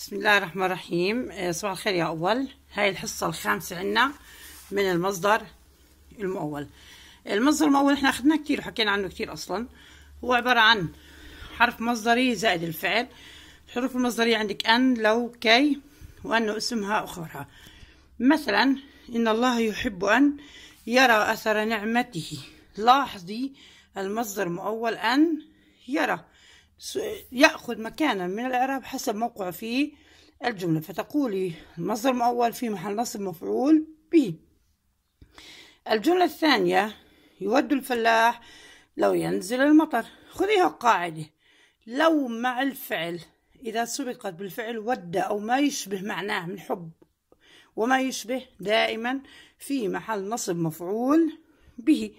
بسم الله الرحمن الرحيم آه، صباح الخير يا أول هاي الحصة الخامسة عنا من المصدر المؤول المصدر المؤول احنا اخذناه كتير وحكينا عنه كتير أصلا هو عبارة عن حرف مصدري زائد الفعل الحروف المصدرية عندك أن لو كي وأنه اسمها أخرها مثلا إن الله يحب أن يرى أثر نعمته لاحظي المصدر مؤول أن يرى يأخذ مكانا من الإعراب حسب موقعه في الجملة فتقولي المصدر المؤول في محل نصب مفعول به الجملة الثانية يود الفلاح لو ينزل المطر خذيها قاعدة لو مع الفعل إذا سبقت بالفعل ود أو ما يشبه معناه من حب وما يشبه دائما في محل نصب مفعول به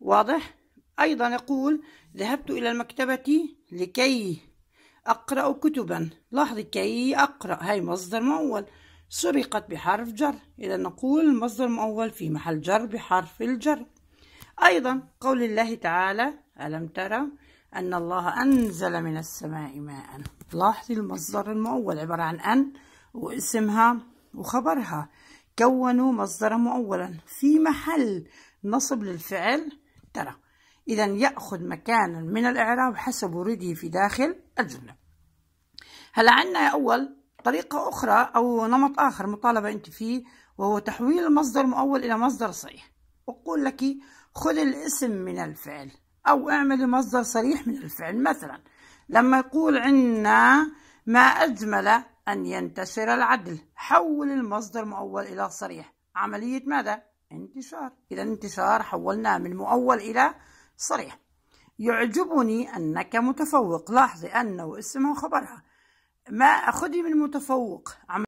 واضح أيضا يقول ذهبت إلى المكتبة لكي أقرأ كتبا لاحظي كي أقرأ هاي مصدر مؤول سرقت بحرف جر إذا نقول مصدر مؤول في محل جر بحرف الجر أيضا قول الله تعالى ألم ترى أن الله أنزل من السماء ماء لاحظي المصدر المؤول عبارة عن أن واسمها وخبرها كونوا مصدرا مؤولا في محل نصب للفعل ترى إذا يأخذ مكانا من الإعراب حسب ورده في داخل الجملة هلا عندنا أول طريقة أخرى أو نمط آخر مطالبة أنت فيه وهو تحويل المصدر مؤول إلى مصدر صريح أقول لك خذ الاسم من الفعل أو اعمل مصدر صريح من الفعل مثلا لما يقول عنا ما أجمل أن ينتشر العدل حول المصدر مؤول إلى صريح عملية ماذا؟ انتشار إذا انتشار حولناه من مؤول إلى صريح يعجبني أنك متفوق لاحظي أنه اسمها وخبرها ما أخذي من متفوق